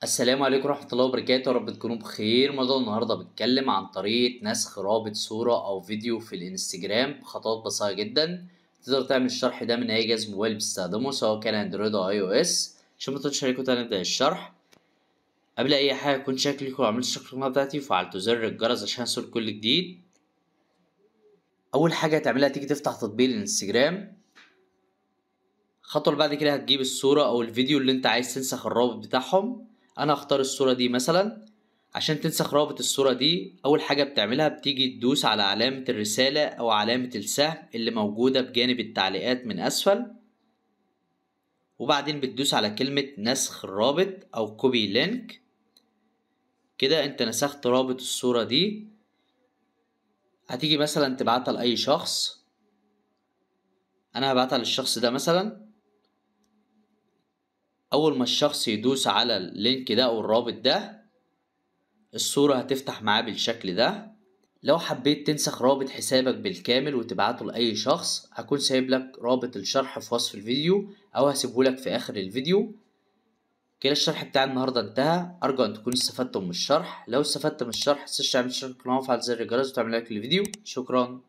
السلام عليكم ورحمة الله وبركاته رب تكونوا بخير موضوع النهاردة بتكلم عن طريقة نسخ رابط صورة أو فيديو في الانستجرام بخطوات بسيطة جدا تقدر تعمل الشرح ده من أي جهاز موبايل بتستخدمه سواء كان اندرويد أو اي او اس عشان متقعدش عليكم تاني نبدأ الشرح قبل أي حاجة يكون شكلكم وعملت شكل القناة بتاعتي وفعلتوا زر الجرس عشان أوصل كل جديد أول حاجة هتعملها تيجي تفتح تطبيق الانستجرام الخطوة اللي بعد كده هتجيب الصورة أو الفيديو اللي أنت عايز تنسخ الرابط بتاعهم انا هختار الصورة دي مثلا عشان تنسخ رابط الصورة دي اول حاجة بتعملها بتيجي تدوس على علامة الرسالة او علامة السهم اللي موجودة بجانب التعليقات من اسفل وبعدين بتدوس على كلمة نسخ الرابط او كوبي لينك كده انت نسخت رابط الصورة دي هتيجي مثلا تبعتها لأي شخص انا هبعتها للشخص ده مثلا اول ما الشخص يدوس على اللينك ده او الرابط ده الصورة هتفتح معاه بالشكل ده لو حبيت تنسخ رابط حسابك بالكامل وتبعته لأي شخص هكون سايب لك رابط الشرح في وصف الفيديو أو هسيبه لك في آخر الفيديو كده الشرح بتاع النهاردة انتهى أرجو أن تكونوا استفدتم من الشرح لو استفدت من الشرح متنساش تعمل اشتراك القناة وتفعل زر الجرس وتعمل لايك للفيديو شكرا